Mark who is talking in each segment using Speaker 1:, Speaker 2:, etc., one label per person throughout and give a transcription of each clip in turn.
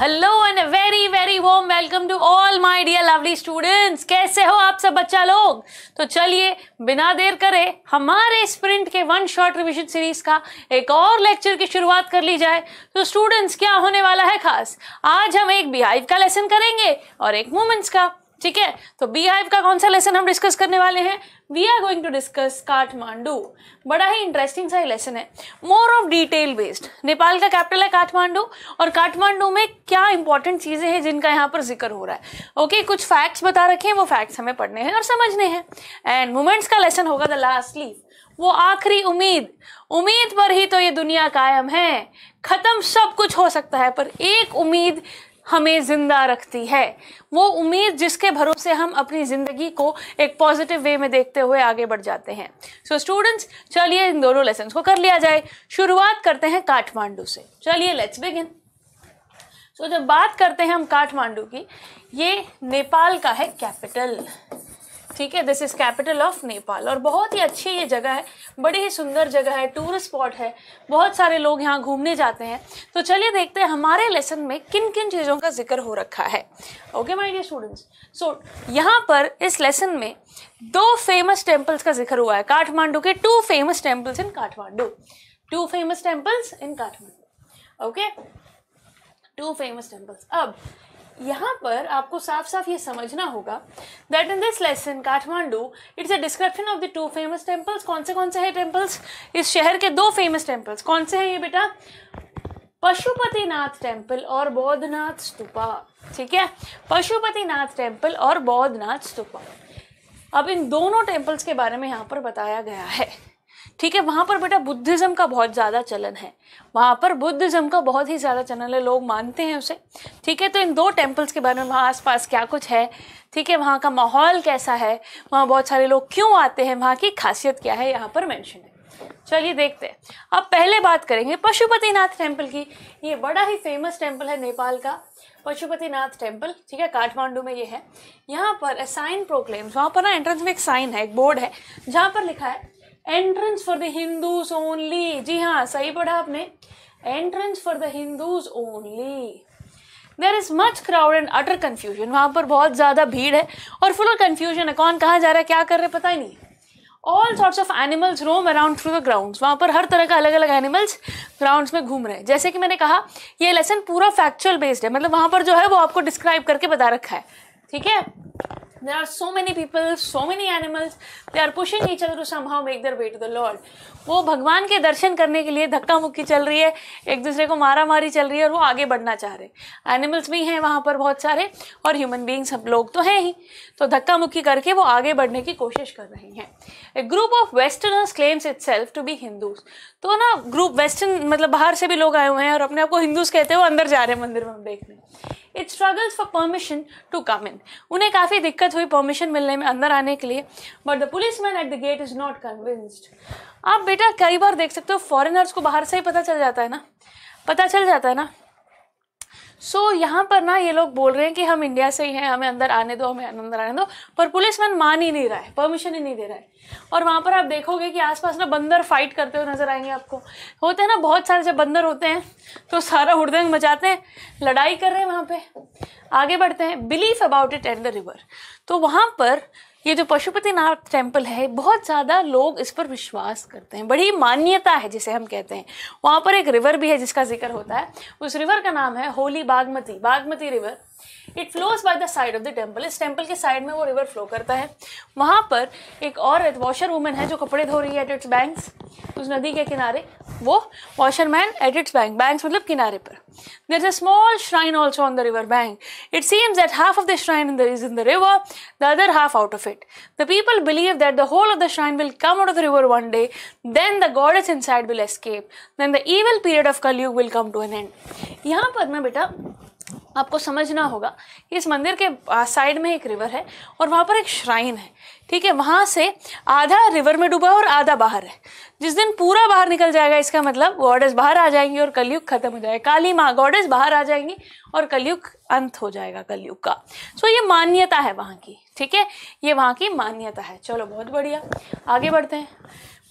Speaker 1: Hello and very very home welcome to all my dear lovely students कैसे हो आप सब बच्चा लोग तो चलिए बिना देर करे हमारे स्प्रिंट के वन शॉर्ट रिविजन सीरीज का एक और लेक्चर की शुरुआत कर ली जाए तो स्टूडेंट्स क्या होने वाला है खास आज हम एक बिहाइव का लेसन करेंगे और एक मोमेंट्स का ठीक है तो बी हाइव का कौन सा लेसन हम डिस्कस करने वाले हैं we are going to discuss Kathmandu बड़ा ही इंटरेस्टिंग सा लेसन है more of detail based Nepal का कैपिटल है काठमांडू और काठमांडू में क्या इंपॉर्टेंट चीज़ें हैं जिनका यहाँ पर जिक्र हो रहा है ओके okay, कुछ फैक्ट्स बता रखे हैं वो फैक्ट्स हमें पढ़ने हैं और समझने हैं एंड मोमेंट्स का लेसन होगा द लास्ट लीव वो आखिरी उम्मीद उम्मीद पर ही तो ये दुनिया कायम है ख़त्म सब कुछ हो सकता है पर एक उम्मीद हमें ज़िंदा रखती है वो उम्मीद जिसके भरोसे हम अपनी ज़िंदगी को एक पॉजिटिव वे में देखते हुए आगे बढ़ जाते हैं सो स्टूडेंट्स चलिए इन दोनों लेसन को कर लिया जाए शुरुआत करते हैं काठमांडू से चलिए लेट्स बिगिन सो जब बात करते हैं हम काठमांडू की ये नेपाल का है कैपिटल ठीक है this is capital of Nepal और बहुत ही अच्छी ये जगह है बड़ी ही सुंदर जगह है टूरिस्ट स्पॉट है बहुत सारे लोग यहाँ घूमने जाते हैं तो चलिए देखते हैं हमारे लेसन में किन किन चीज़ों का जिक्र हो रखा है okay my dear students so यहाँ पर इस लेसन में दो फेमस टेम्पल्स का जिक्र हुआ है काठमांडू के two famous temples in Kathmandu two famous temples in Kathmandu okay two famous temples अब यहाँ पर आपको साफ साफ ये समझना होगा that in this lesson Kathmandu it's a description of the two famous temples कौन से कौन से हैं टेम्पल्स इस शहर के दो फेमस टेम्पल्स कौन से हैं ये बेटा पशुपतिनाथ टेम्पल और बौद्धनाथ स्तूपा ठीक है पशुपतिनाथ टेम्पल और बौद्धनाथ स्तूपा अब इन दोनों टेम्पल्स के बारे में यहाँ पर बताया गया है ठीक है वहाँ पर बेटा बुद्धिज़्म का बहुत ज़्यादा चलन है वहाँ पर बुद्धिज़्म का बहुत ही ज़्यादा चलन है लोग मानते हैं उसे ठीक है तो इन दो टेम्पल्स के बारे में वहाँ आसपास क्या कुछ है ठीक है वहाँ का माहौल कैसा है वहाँ बहुत सारे लोग क्यों आते हैं वहाँ की खासियत क्या है यहाँ पर मैंशन है चलिए देखते हैं अब पहले बात करेंगे पशुपतिनाथ टेम्पल की ये बड़ा ही फेमस टेम्पल है नेपाल का पशुपतिनाथ टेम्पल ठीक है काठमांडू में ये है यहाँ पर साइन प्रोक्लेम्स वहाँ पर ना एंट्रेंस में एक साइन है एक बोर्ड है जहाँ पर लिखा है entrance for the Hindus only जी हाँ सही पढ़ा आपने entrance for the Hindus only there is much crowd and utter confusion वहां पर बहुत ज़्यादा भीड़ है और फुल कन्फ्यूजन है कौन कहाँ जा रहा है क्या कर रहे हैं पता ही नहीं all sorts of animals roam around through the ground वहां पर हर तरह का अलग अलग एनिमल्स ग्राउंड में घूम रहे हैं जैसे कि मैंने कहा ये लेसन पूरा फैक्चुअल बेस्ड है मतलब वहां पर जो है वो आपको डिस्क्राइब करके बता रखा है ठीक है there are so many people so many animals they are pushing each other to somehow make their way to the lord वो भगवान के दर्शन करने के लिए धक्का मुक्की चल रही है एक दूसरे को मारा मारी चल रही है और वो आगे बढ़ना चाह रहे हैं एनिमल्स भी हैं वहाँ पर बहुत सारे और ह्यूमन बींग्स हम लोग तो हैं ही तो धक्का मुक्की करके वो आगे बढ़ने की कोशिश कर रही हैं a group of westerners claims itself to be Hindus तो ना ग्रुप वेस्टर्न मतलब बाहर से भी लोग आए हुए हैं और अपने आप को हिंदूज कहते हुए अंदर जा रहे हैं मंदिर में देखने it struggles for permission to come in उन्हें काफ़ी दिक्कत हुई परमिशन मिलने में अंदर आने के लिए but the policeman at the gate is not convinced आप बेटा कई बार देख सकते हो फॉरेनर्स को बाहर से ही पता चल जाता है ना पता चल जाता है ना सो so, यहाँ पर ना ये लोग बोल रहे हैं कि हम इंडिया से ही हैं हमें अंदर आने दो हमें अंदर आने दो पर पुलिस मैन मान ही नहीं रहा है परमिशन ही नहीं दे रहा है और वहाँ पर आप देखोगे कि आसपास ना बंदर फाइट करते हुए नजर आएंगे आपको होते हैं ना बहुत सारे जब बंदर होते हैं तो सारा हुड़दंग मचाते हैं लड़ाई कर रहे हैं वहाँ पर आगे बढ़ते हैं belief about it at the river तो वहाँ पर ये जो पशुपतिनाथ टेम्पल है बहुत ज़्यादा लोग इस पर विश्वास करते हैं बड़ी मान्यता है जिसे हम कहते हैं वहाँ पर एक रिवर भी है जिसका जिक्र होता है उस रिवर का नाम है holy Bagmati Bagmati river it flows by the side of the temple इस टेम्पल के साइड में वो रिवर फ्लो करता है वहाँ पर एक औरत वॉशर वूमेन है जो कपड़े धो रही है एट इट्स बैंक्स उस नदी के किनारे वो washerman at its bank bank मतलब किनारे पर there is a small shrine also on the river bank it seems that half of the shrine in is in the river the other half out of it the people believe that the whole of the shrine will come out of the river one day then the god is inside will escape then the evil period of कल you will come to an end यहाँ पर ना बेटा आपको समझना होगा कि इस मंदिर के साइड में एक रिवर है और वहाँ पर एक श्राइन है ठीक है वहाँ से आधा रिवर में डूबा और आधा बाहर है जिस दिन पूरा बाहर निकल जाएगा इसका मतलब गॉडेस बाहर आ जाएंगी और कलयुग खत्म हो जाएगा काली माँ गॉडेस बाहर आ जाएंगी और कलयुग अंत हो जाएगा कलयुग का सो ये मान्यता है वहाँ की ठीक है ये वहाँ की मान्यता है चलो बहुत बढ़िया आगे बढ़ते हैं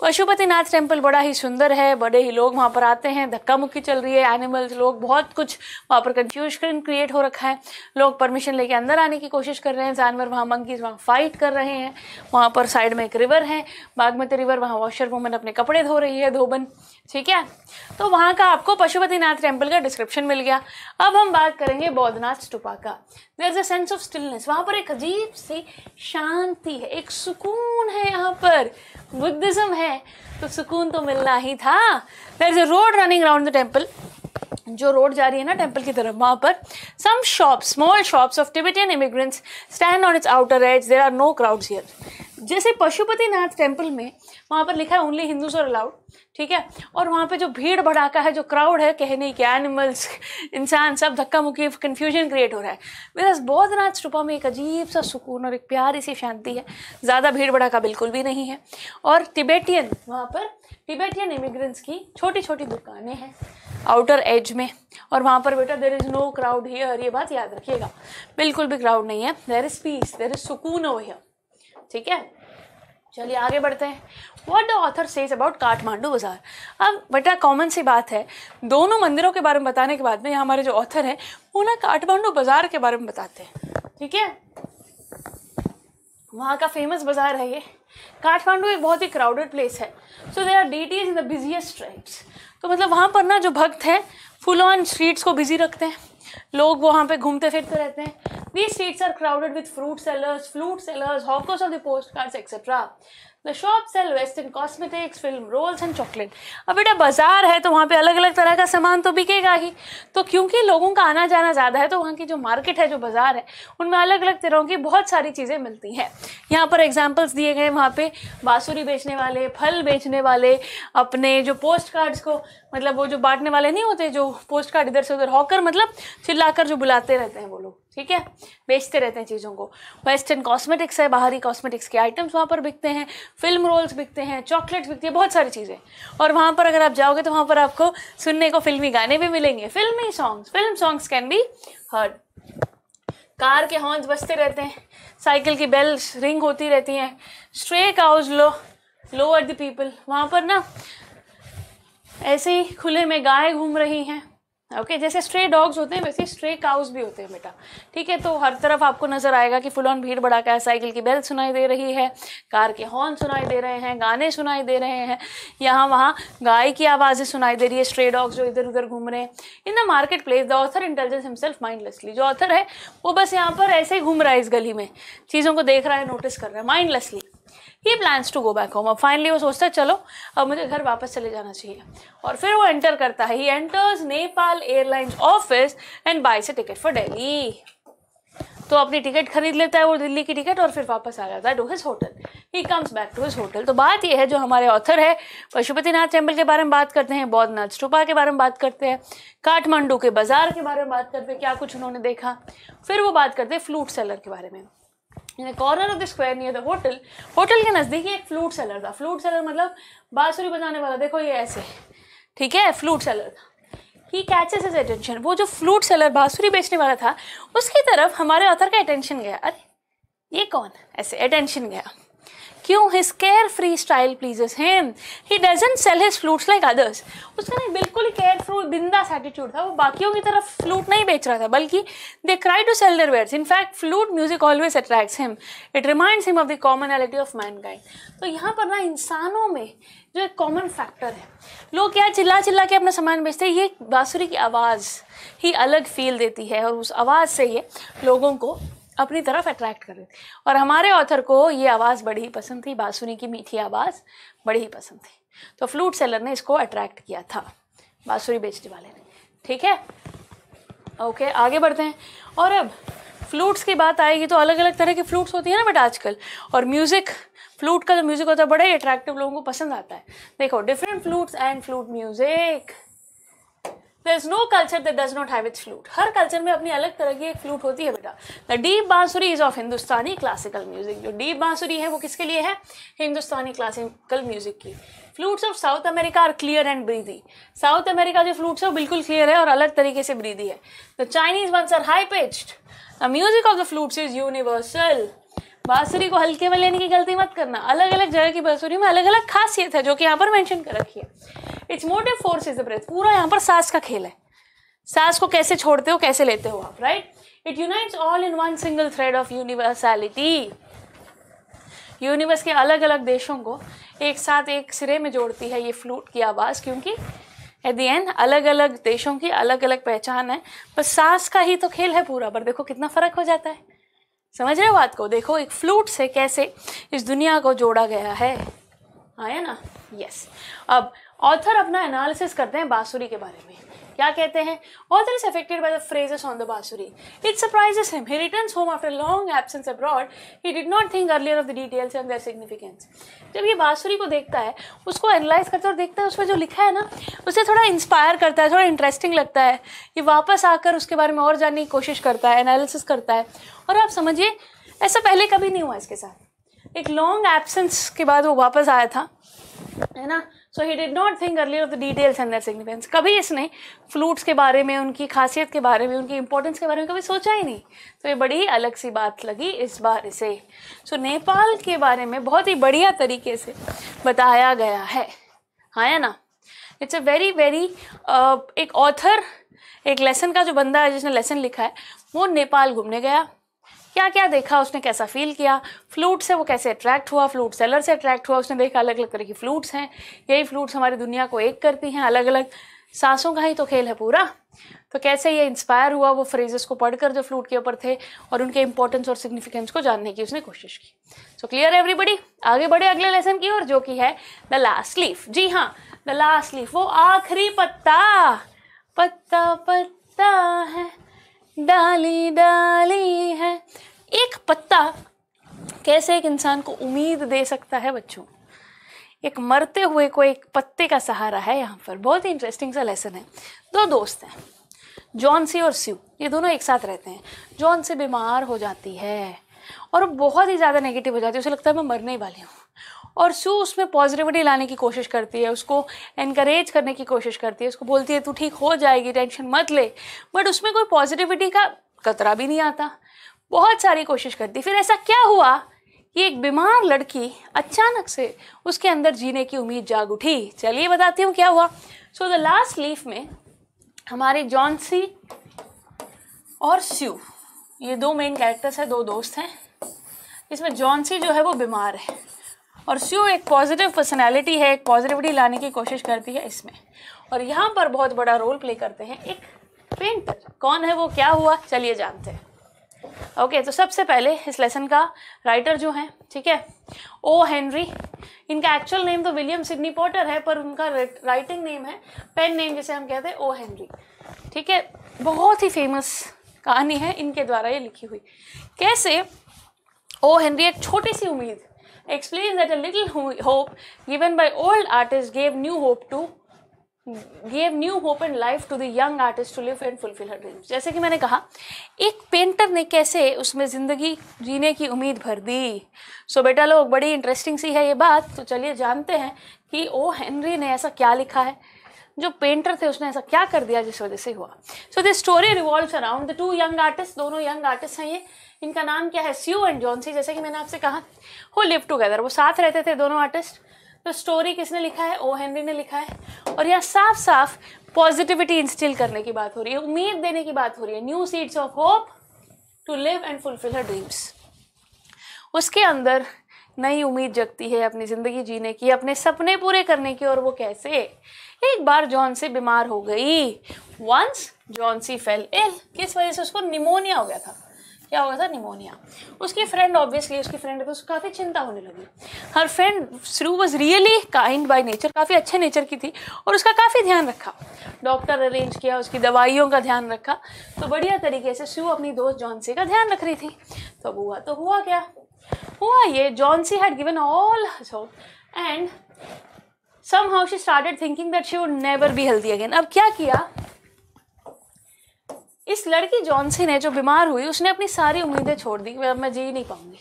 Speaker 1: पशुपतिनाथ टेम्पल बड़ा ही सुंदर है बड़े ही लोग वहाँ पर आते हैं धक्का मुक्की चल रही है एनिमल्स लोग बहुत कुछ वहाँ पर कन्फ्यूजन क्रिएट हो रखा है लोग परमिशन लेके अंदर आने की कोशिश कर रहे हैं जानवर वहाँ मंकीज वहाँ फाइट कर रहे हैं वहाँ पर साइड में एक रिवर है बागमती तो रिवर वहाँ वॉशर वूमन अपने कपड़े धो रही है धोबन ठीक है तो वहाँ का आपको पशुपतिनाथ टेम्पल का डिस्क्रिप्शन मिल गया अब हम बात करेंगे बौद्धनाथ स्टूपा का there is a sense of stillness वहाँ पर एक अजीब सी शांति है एक सुकून है यहाँ पर बुद्धिज्म है तो सुकून तो मिलना ही था there is a road running round the temple जो रोड जा रही है ना टेम्पल की तरफ वहाँ पर some shop small shops of Tibetan immigrants stand on its outer edge there are no crowds here जैसे पशुपतिनाथ टेम्पल में वहाँ पर लिखा है ओनली हिंदूज और अलाउड ठीक है और वहाँ पे जो भीड़ भड़ाका है जो क्राउड है कहने के एनिमल्स इंसान सब धक्का मुक्की कन्फ्यूजन क्रिएट हो रहा है मेरा बौद्धनाथ स्टूपा में एक अजीब सा सुकून और एक प्यारी सी शांति है ज़्यादा भीड़ भड़ाका बिल्कुल भी नहीं है और टिबेटियन वहाँ पर टिबेटियन इमिग्रेंट्स की छोटी छोटी दुकानें हैं आउटर एज में और वहाँ पर बेटा there is no crowd here ये बात याद रखिएगा बिल्कुल भी क्राउड नहीं है there is peace there is सुकून ओवर हियर ठीक है चलिए आगे बढ़ते हैं what the author says about Kathmandu बाजार अब बेटा कॉमन सी बात है दोनों मंदिरों के बारे में बताने के बाद में यहाँ हमारे जो ऑथर हैं वो ना काठमांडू बाजार के बारे में बताते हैं ठीक है वहाँ का फेमस बाजार है ये काठमांडू एक बहुत ही क्राउडेड प्लेस है so there are deities in the busiest streets तो मतलब वहाँ पर ना जो भक्त हैं फुल ऑन स्ट्रीट्स को बिजी रखते हैं लोग वहाँ पे घूमते फिरते रहते हैं These streets are crowded with fruit sellers, flute sellers, hawkers of the postcards, etc. The shops sell western cosmetics film rolls and chocolate अब बेटा बाजार है तो वहाँ पे अलग अलग तरह का सामान तो बिकेगा ही तो क्योंकि लोगों का आना जाना ज़्यादा है तो वहाँ की जो मार्केट है जो बाजार है उनमें अलग अलग तरह की बहुत सारी चीज़ें मिलती हैं यहाँ पर एग्जाम्पल्स दिए गए वहाँ पे बाँसुरी बेचने वाले फल बेचने वाले अपने जो पोस्ट कार्ड्स को मतलब वो जो बांटने वाले नहीं होते जो पोस्ट कार्ड इधर से उधर हॉकर मतलब चिल्ला जो बुलाते रहते हैं वो लोग ठीक है बेचते रहते हैं चीज़ों को वेस्टर्न कॉस्मेटिक्स है बाहरी कॉस्मेटिक्स के आइटम्स वहाँ पर बिकते हैं फिल्म रोल्स बिकते हैं चॉकलेट्स बिकती है बहुत सारी चीज़ें और वहाँ पर अगर आप जाओगे तो वहाँ पर आपको सुनने को फिल्मी गाने भी मिलेंगे फिल्मी songs film songs can be heard car के हॉर्न्स बजते रहते हैं साइकिल की बेल रिंग होती रहती हैं stray cows low lower the people वहाँ पर ना ऐसे ही खुले में गाय घूम रही हैं ओके okay, जैसे स्ट्रे डॉग्स होते हैं वैसे स्ट्रे काउस भी होते हैं बेटा ठीक है तो हर तरफ आपको नजर आएगा कि फुल ऑन भीड़ का है साइकिल की बेल सुनाई दे रही है कार के हॉर्न सुनाई दे रहे हैं गाने सुनाई दे रहे हैं यहाँ वहाँ गाय की आवाज़ें सुनाई दे रही है स्ट्रे डॉग्स जो इधर उधर घूम रहे हैं in the market place the author intelligence himself mindlessly जो ऑथर है वो बस यहाँ पर ऐसे ही घूम रहा है इस गली में चीज़ों को देख रहा है नोटिस कर रहा है माइंडलेसली ही plans to go back home अब फाइनली वो सोचता है चलो अब मुझे घर वापस चले जाना चाहिए और फिर वो एंटर करता है ही enters Nepal airlines office and buys से टिकट फॉर डेली तो अपनी टिकट खरीद लेता है वो दिल्ली की टिकट और फिर वापस आ जाता है to his hotel he comes back to his hotel तो बात यह है जो हमारे ऑथर है पशुपतिनाथ टेम्पल के बारे में बात करते हैं बौद्धनाथ स्टूपा के बारे में बात करते हैं काठमांडू के बाजार के बारे में बात करते हैं क्या कुछ उन्होंने देखा फिर वो बात करते हैं फ्लूट सेलर के बारे में in the corner of the square near the hotel hotel के नज़दीक एक फ्लूट सेलर था फ्लूट सेलर मतलब बांसुरी बजाने वाला देखो ये ऐसे ठीक है फ्लूट सेलर था ही कैचेस इज अटेंशन वो जो फ्लूट सेलर बांसुरी बेचने वाला था उसकी तरफ हमारे ऑथर का अटेंशन गया अरे ये कौन ऐसे अटेंशन गया क्यों his carefree style pleases him he doesn't sell his flutes like others उसका ना बिल्कुल ही केयर फ्रू बिंदास एटीट्यूड था वो बाकियों की तरफ फ्लूट नहीं बेच रहा था बल्कि they cry to sell their wares in fact flute music always attracts him it reminds him of the commonality of mankind तो यहाँ पर ना इंसानों में जो एक कॉमन फैक्टर है लोग क्या चिल्ला चिल्ला के अपना सामान बेचते हैं ये बाँसुरी की आवाज़ ही अलग फील देती है और उस आवाज़ से ये लोगों को अपनी तरफ अट्रैक्ट कर रही थी और हमारे ऑथर को ये आवाज़ बड़ी ही पसंद थी बाँसुरी की मीठी आवाज़ बड़ी ही पसंद थी तो फ्लूट सेलर ने इसको अट्रैक्ट किया था बाँसुरी बेचने वाले ने ठीक है ओके आगे बढ़ते हैं और अब फ्लूट्स की बात आएगी तो अलग अलग तरह की फ्लूट्स होती है ना बट आजकल और म्यूज़िक फ्लूट का जो म्यूज़िक होता है बड़ा ही अट्रैक्टिव लोगों को पसंद आता है देखो different flutes and flute music there is no culture that does not have its flute हर कल्चर में अपनी अलग तरह की एक फ्लूट होती है बेटा the deep bansuri is of Hindustani classical music जो डीप बांसुरी है वो किसके लिए है हिंदुस्तानी क्लासिकल म्यूजिक की flutes of South America are clear and breathy South America जो फ्लूट्स है वो बिल्कुल क्लियर है और अलग तरीके से ब्रीदी है the Chinese ones are high pitched the music of the flutes is universal bansuri को हल्के में लेने की गलती मत करना अलग अलग जगह की बांसुरी में अलग अलग खासियत है जो कि यहाँ पर मेंशन कर रखी है its motive force is the breath पूरा यहाँ पर सांस का खेल है सांस को कैसे छोड़ते हो कैसे लेते हो आप right it unites all in one single thread of universality universe के अलग अलग देशों को एक साथ एक सिरे में जोड़ती है ये फ्लूट की आवाज़ क्योंकि एट द एंड अलग अलग देशों की अलग अलग पहचान है पर सांस का ही तो खेल है पूरा पर देखो कितना फ़र्क हो जाता है समझ रहे हो बात को देखो एक फ्लूट से कैसे इस दुनिया को जोड़ा गया है आया ना यस yes. अब ऑथर अपना एनालिसिस करते हैं बांसुरी के बारे में क्या कहते हैं author is affected by the phrases on the bansuri it surprises him he returns home after long absence abroad he did not think earlier of the details and their significance जब ये बांसुरी को देखता है उसको एनालाइज करता है और देखता है उसमें जो लिखा है ना उसे थोड़ा इंस्पायर करता है थोड़ा इंटरेस्टिंग लगता है ये वापस आकर उसके बारे में और जानने की कोशिश करता है एनालिसिस करता है और आप समझिए ऐसा पहले कभी नहीं हुआ इसके साथ एक लॉन्ग एब्सेंस के बाद वो वापस आया था है ना so he did not think earlier of the details and their significance कभी इसने फ्लूट्स के बारे में उनकी खासियत के बारे में उनकी इंपॉर्टेंस के बारे में कभी सोचा ही नहीं तो ये बड़ी अलग सी बात लगी इस बार से सो so, नेपाल के बारे में बहुत ही बढ़िया तरीके से बताया गया है हाँ या ना इट्स अ वेरी वेरी एक ऑथर एक लेसन का जो बंदा है जिसने लेसन लिखा है वो नेपाल घूमने गया क्या क्या देखा उसने कैसा फील किया फ्लूट से वो कैसे अट्रैक्ट हुआ फ्लूट सेलर से अट्रैक्ट हुआ उसने देखा अलग अलग तरह की फ्लूट्स हैं यही फ्लूट्स हमारी दुनिया को एक करती हैं अलग अलग सांसों का ही तो खेल है पूरा तो कैसे ये इंस्पायर हुआ वो फ्रेजेस को पढ़कर जो फ्लूट के ऊपर थे और उनके इंपॉर्टेंस और सिग्निफिकेंस को जानने की उसने कोशिश की सो क्लियर एवरीबडी आगे बढ़े अगले लेसन की और जो कि है द लास्ट लीफ जी हाँ द लास्ट लीफ वो आखिरी पत्ता पत्ता पत्ता है डाली डाली है एक पत्ता कैसे एक इंसान को उम्मीद दे सकता है बच्चों एक मरते हुए को एक पत्ते का सहारा है यहाँ पर बहुत ही इंटरेस्टिंग सा लेसन है दो दोस्त हैं जॉन सी और स्यू ये दोनों एक साथ रहते हैं जॉन से बीमार हो जाती है और बहुत ही ज़्यादा नेगेटिव हो जाती है उसे लगता है मैं मरने ही वाली हूँ और सू उसमें पॉजिटिविटी लाने की कोशिश करती है उसको एनकरेज करने की कोशिश करती है उसको बोलती है तू ठीक हो जाएगी टेंशन मत ले बट उसमें कोई पॉजिटिविटी का कतरा भी नहीं आता बहुत सारी कोशिश करती फिर ऐसा क्या हुआ कि एक बीमार लड़की अचानक से उसके अंदर जीने की उम्मीद जाग उठी चलिए बताती हूँ क्या हुआ सो द लास्ट लीफ में हमारे जॉन्सी और स्यू ये दो मेन कैरेक्टर्स हैं दो दोस्त हैं इसमें जॉन्सी जो है वो बीमार है और स्यू एक पॉजिटिव पर्सनैलिटी है एक पॉजिटिविटी लाने की कोशिश करती है इसमें और यहाँ पर बहुत बड़ा रोल प्ले करते हैं एक पेंटर कौन है वो क्या हुआ चलिए जानते हैं ओके okay, तो सबसे पहले इस लेसन का राइटर जो है ठीक है ओ हेनरी इनका एक्चुअल नेम तो विलियम सिडनी पॉटर है पर उनका राइटिंग नेम है पेन नेम जिसे हम कहते हैं ओ हेनरी ठीक है बहुत ही फेमस कहानी है इनके द्वारा ये लिखी हुई कैसे ओ हेनरी एक छोटी सी उम्मीद explain that a little hope given by old artist gave new hope to gave new hope and life to the young artist to live and fulfil her dreams जैसे कि मैंने कहा एक पेंटर ने कैसे उसमें ज़िंदगी जीने की उम्मीद भर दी सो so, बेटा लोग बड़ी इंटरेस्टिंग सी है ये बात तो चलिए जानते हैं कि ओ हेनरी ने ऐसा क्या लिखा है जो पेंटर थे उसने ऐसा क्या कर दिया जिस वजह से हुआ so this story revolve around the two young artist दोनों यंग आर्टिस्ट हैं ये इनका नाम क्या है स्यू एंड जॉनसी जैसे कि मैंने आपसे कहा हो लिव टुगेदर वो साथ रहते थे दोनों आर्टिस्ट तो स्टोरी किसने लिखा है ओ हेनरी ने लिखा है और यहाँ साफ साफ पॉजिटिविटी इंस्टिल करने की बात हो रही है उम्मीद देने की बात हो रही है new seeds of hope to live and fulfil her dreams उसके अंदर नई उम्मीद जगती है अपनी ज़िंदगी जीने की अपने सपने पूरे करने की और वो कैसे एक बार जॉन से बीमार हो गई once Johnsy fell ill किस वजह से उसको निमोनिया हो गया था क्या हुआ था निमोनिया उसकी फ्रेंड ऑब्वियसली उसकी फ्रेंड को काफ़ी चिंता होने लगी her friend Sue was really kind by nature काफ़ी अच्छे नेचर की थी और उसका काफ़ी ध्यान रखा डॉक्टर अरेंज किया उसकी दवाइयों का ध्यान रखा तो बढ़िया तरीके से श्रू अपनी दोस्त जॉनसी का ध्यान रख रही थी तो हुआ तो हुआ क्या हुआ ये Johnsy had given all hope and somehow she started thinking that she would never be healthy again अब क्या किया इस लड़की जॉनसन है जो बीमार हुई उसने अपनी सारी उम्मीदें छोड़ दी अब मैं जी नहीं पाऊंगी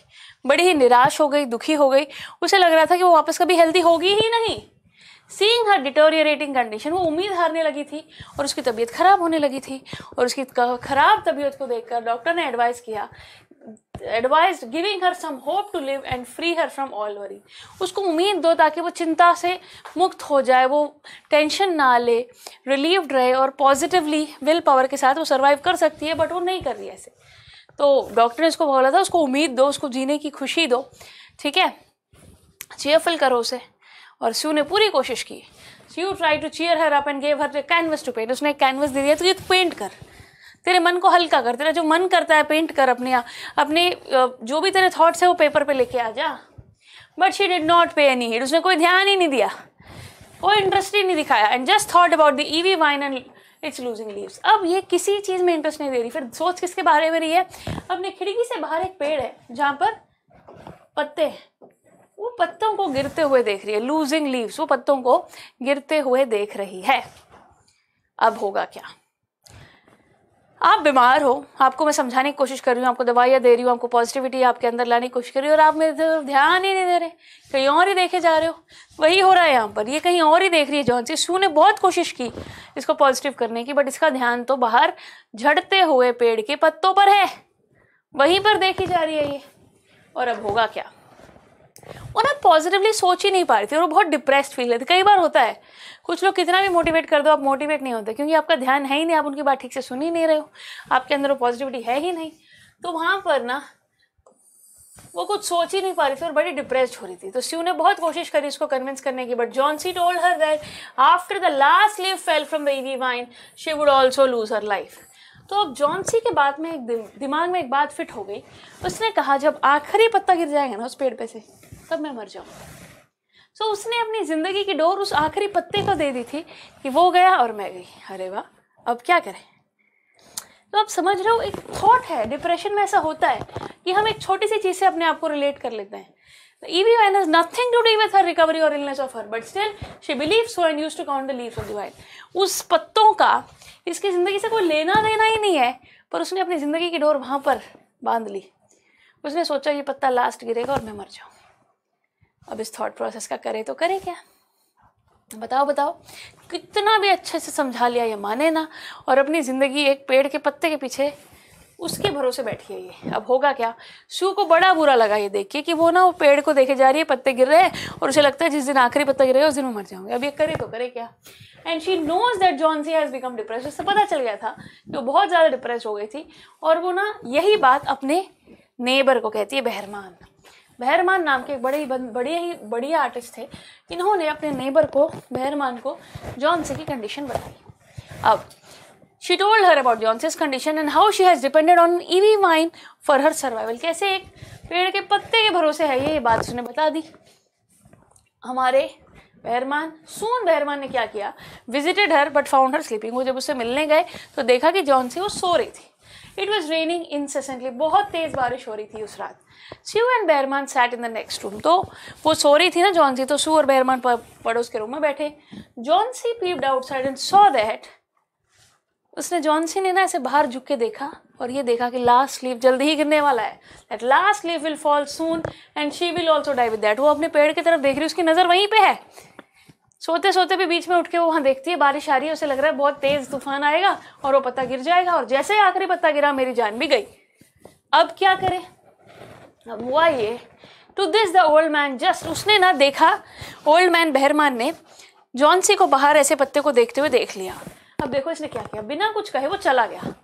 Speaker 1: बड़ी ही निराश हो गई दुखी हो गई उसे लग रहा था कि वो वापस कभी हेल्दी होगी ही नहीं सीइंग हर डिटोरिएटिंग कंडीशन वो उम्मीद हारने लगी थी और उसकी तबीयत खराब होने लगी थी और उसकी खराब तबीयत को देखकर डॉक्टर ने एडवाइस किया advise giving her some hope to live and free her from all worry उसको उम्मीद दो ताकि वो चिंता से मुक्त हो जाए वो टेंशन ना ले रिलीव्ड रहे और पॉजिटिवली विल पावर के साथ वो सर्वाइव कर सकती है बट वो नहीं कर रही ऐसे तो डॉक्टर ने इसको बोला था उसको उम्मीद दो उसको जीने की खुशी दो ठीक है चेयरफुल करो उसे और स्यू ने पूरी कोशिश की Sue try to cheer her up and gave her canvas to paint उसने कैनवस दे दिया तो ये पेंट कर तेरे मन को हल्का कर तेरा जो मन करता है पेंट कर अपने अपने जो भी तेरे थॉट्स है वो पेपर पे लेके आ जा but she did not pay any heed उसने कोई ध्यान ही नहीं दिया कोई इंटरेस्ट ही नहीं दिखाया and just thought about the ivy vine and its losing leaves अब ये किसी चीज़ में इंटरेस्ट नहीं दे रही फिर सोच किसके बारे में रही है अपने खिड़की से बाहर एक पेड़ है जहाँ पर पत्ते हैं वो पत्तों को गिरते हुए देख रही है लूजिंग लीव्स वो पत्तों को गिरते हुए देख रही है अब होगा क्या आप बीमार हो आपको मैं समझाने की कोशिश कर रही हूँ आपको दवाइयाँ दे रही हूँ आपको पॉजिटिविटी आपके अंदर लाने की कोशिश कर रही हूँ और आप मेरे ध्यान ही नहीं दे रहे कहीं और ही देखे जा रहे हो वही हो रहा है यहाँ पर ये कहीं और ही देख रही है जॉन सी सू ने बहुत कोशिश की इसको पॉजिटिव करने की बट इसका ध्यान तो बाहर झड़ते हुए पेड़ के पत्तों पर है वहीं पर देखी जा रही है ये और अब होगा क्या वो ना पॉजिटिवली सोच ही नहीं पा रही थी और वो बहुत डिप्रेस फील रहती कई बार होता है कुछ लोग कितना भी मोटिवेट कर दो आप मोटिवेट नहीं होते क्योंकि आपका ध्यान है ही नहीं आप उनकी बात ठीक से सुन ही नहीं रहे हो आपके अंदर वो पॉजिटिविटी है ही नहीं तो वहाँ पर ना वो कुछ सोच ही नहीं पा रही थी और बड़ी डिप्रेस्ड हो रही थी तो सीव ने बहुत कोशिश करी इसको कन्विंस करने की but Johnsy told her that after the last leaf fell from the ivy vine she would also lose her life तो अब सी के बाद में एक दिमाग में एक बात फिट हो गई उसने कहा जब आखिरी पत्ता गिर जाएगा ना उस पेड़ पे से तब मैं मर जाऊँगा सो so, उसने अपनी ज़िंदगी की डोर उस आखिरी पत्ते को दे दी थी कि वो गया और मैं गई अरे वाह अब क्या करें तो आप समझ रहे हो एक थॉट है डिप्रेशन में ऐसा होता है कि हम एक छोटी सी चीज़ से अपने आप को रिलेट कर लेते हैं The EVN has nothing to do with her recovery or illness of her, but still she believes so and used to count the leaves of the उस पत्तों का इसकी ज़िंदगी से कोई लेना देना ही नहीं है पर उसने अपनी ज़िंदगी की डोर वहाँ पर बांध ली उसने सोचा ये पत्ता लास्ट गिरेगा और मैं मर जाऊँ अब इस थॉट प्रोसेस का करें तो करें क्या बताओ बताओ कितना भी अच्छे से समझा लिया ये माने ना और अपनी ज़िंदगी एक पेड़ के पत्ते के पीछे उसके भरोसे बैठी है ये अब होगा क्या शू को बड़ा बुरा लगा ये देख के कि वो ना वो पेड़ को देखे जा रही है पत्ते गिर रहे हैं और उसे लगता है जिस दिन आखिरी पत्ता गिरेगा उस दिन वो मर जाऊंगी अब ये करे तो करे क्या and she knows that Johnsy has become depress उससे पता चल गया था कि वो बहुत ज़्यादा डिप्रेस हो गई थी और वो ना यही बात अपने नेबर को कहती है बहरमान बहरमान नाम के एक बड़े ही बड़े ही बढ़िया आर्टिस्ट थे इन्होंने अपने नेबर को बहरमान को जॉनसे की कंडीशन बताई अब she told her about Johnsy's condition and how she has depended on ivy vine for her survival कैसे एक पेड़ के पत्ते के भरोसे है ये, ये बात उसने बता दी हमारे बहरमान सोन बहरमान ने क्या किया visited her but found her sleeping वो जब उससे मिलने गए तो देखा कि जॉन से वो सो रही थी इट वॉज रेनिंग incessantly. बहुत तेज़ बारिश हो रही थी उस रात Sue and Behrman sat in the next room तो वो सो रही थी ना जॉन सी तो सू और बैरमान पड़ोस के रूम में बैठे Johnsy out outside and so that उसने जॉन सी ने ना ऐसे बाहर झुक के देखा और ये देखा कि लास्ट लीव जल्दी ही गिरने वाला है that last leaf will fall soon and she will also die with that वो अपने पेड़ की तरफ देख रही है उसकी नज़र वहीं पे है सोते सोते भी बीच में उठ के वो वहाँ देखती है बारिश आ रही है उसे लग रहा है बहुत तेज तूफान आएगा और वो पत्ता गिर जाएगा और जैसे ही आखिरी पत्ता गिरा मेरी जान भी गई अब क्या करे अब हुआ ये to this the old man just उसने ना देखा ओल्ड मैन बहरमान ने जॉनसी को बाहर ऐसे पत्ते को देखते हुए देख लिया अब देखो इसने क्या किया बिना कुछ कहे वो चला गया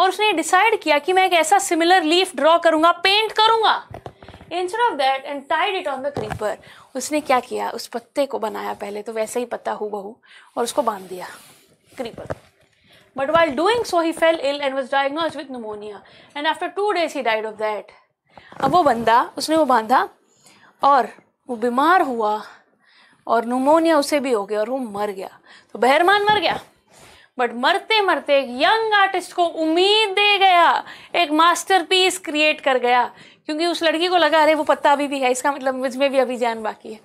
Speaker 1: और उसने डिसाइड किया कि मैं एक ऐसा सिमिलर लीफ ड्रॉ करूंगा पेंट करूंगा instead of that and tied it on the creeper उसने क्या किया उस पत्ते को बनाया पहले तो वैसे ही पत्ता हु बहू और उसको बांध दिया creeper but while doing so he fell ill and was diagnose with pneumonia and after two days he died of that अब वो बंदा उसने वो बांधा और वो बीमार हुआ और नमोनिया उसे भी हो गया और वो मर गया तो बहरमान मर गया बट मरते मरते एक यंग आर्टिस्ट को उम्मीद दे गया एक मास्टरपीस क्रिएट कर गया क्योंकि उस लड़की को लगा अरे वो पत्ता अभी भी है इसका मतलब मुझ में भी अभी जान बाकी है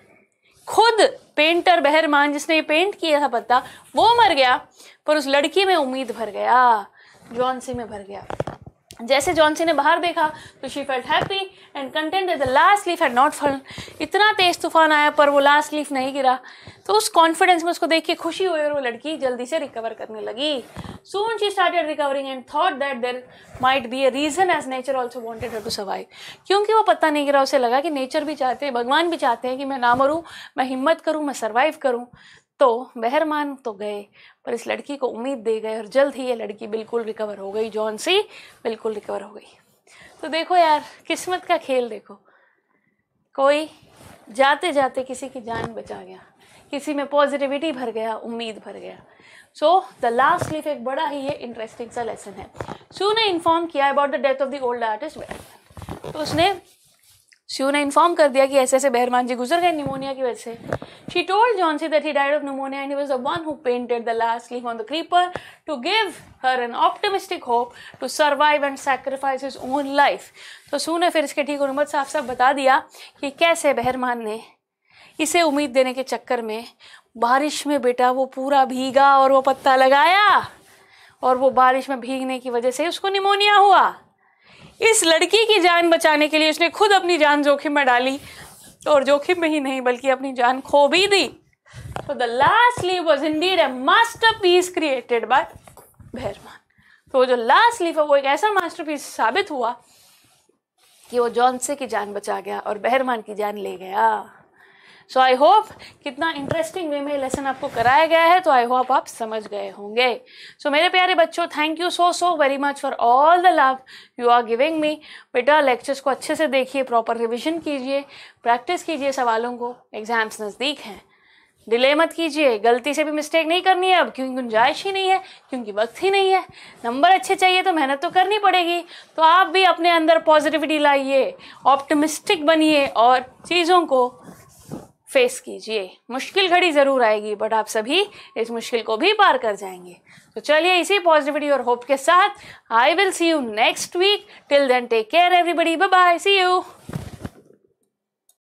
Speaker 1: खुद पेंटर बहरमान जिसने ये पेंट किया था पत्ता वो मर गया पर उस लड़की में उम्मीद भर गया जॉन सी में भर गया जैसे जॉनसी ने बाहर देखा तो she felt happy and content the last leaf had not fall इतना तेज तूफान आया पर वो लास्ट लीफ नहीं गिरा तो उस कॉन्फिडेंस में उसको देख के खुशी हुई और वो लड़की जल्दी से रिकवर करने लगी soon she started recovering and thought that there might be a reason as nature also wanted to survive क्योंकि वो पता नहीं गिरा उसे लगा कि नेचर भी चाहते हैं भगवान भी चाहते हैं कि मैं ना मरूँ मैं हिम्मत करूँ मैं सर्वाइव करूँ तो बहरमान तो गए पर इस लड़की को उम्मीद दे गए और जल्द ही ये लड़की बिल्कुल रिकवर हो गई जॉन सी बिल्कुल रिकवर हो गई तो देखो यार किस्मत का खेल देखो कोई जाते जाते किसी की जान बचा गया किसी में पॉजिटिविटी भर गया उम्मीद भर गया सो द लास्ट लीफ एक बड़ा ही ये इंटरेस्टिंग सा लेसन है सू ने इन्फॉर्म किया about the death of the old artist तो उसने शिव ने इन्फॉर्म कर दिया कि ऐसे ऐसे बहरमान जी गुजर गए निमोनिया की वजह से she told Johnsy that he died of pneumonia and he was the one who painted the last leaf on the creeper to give her an optimistic hope to survive and sacrifice his own life तो शिव ने फिर इसके ठीक उम्मत साफ साफ बता दिया कि कैसे बहरमान ने इसे उम्मीद देने के चक्कर में बारिश में बेटा वो पूरा भीगा और वो पत्ता लगाया और वो बारिश में भीगने की वजह से उसको निमोनिया हुआ इस लड़की की जान बचाने के लिए उसने खुद अपनी जान जोखिम में डाली और जोखिम में ही नहीं बल्कि अपनी जान खो भी दी तो the last leaf was indeed a masterpiece created by Behrman तो जो लास्ट लीफ है वो एक ऐसा मास्टर पीस साबित हुआ कि वो जॉन्से की जान बचा गया और बहरमान की जान ले गया सो आई होप कितना इंटरेस्टिंग वे में लेसन आपको कराया गया है तो आई होप आप समझ गए होंगे सो so, मेरे प्यारे बच्चों thank you so so very much for all the love you are giving me बेटा लेक्चर्स को अच्छे से देखिए प्रॉपर रिविजन कीजिए प्रैक्टिस कीजिए सवालों को एग्जाम्स नज़दीक हैं डिले मत कीजिए गलती से भी मिस्टेक नहीं करनी है अब क्योंकि गुंजाइश ही नहीं है क्योंकि वक्त ही नहीं है नंबर अच्छे चाहिए तो मेहनत तो करनी पड़ेगी तो आप भी अपने अंदर पॉजिटिविटी लाइए ऑप्टिमिस्टिक बनिए और चीज़ों को फेस कीजिए मुश्किल घड़ी ज़रूर आएगी बट आप सभी इस मुश्किल को भी पार कर जाएंगे तो चलिए इसी पॉजिटिविटी और होप के साथ I will see you next week till then take care everybody bye see you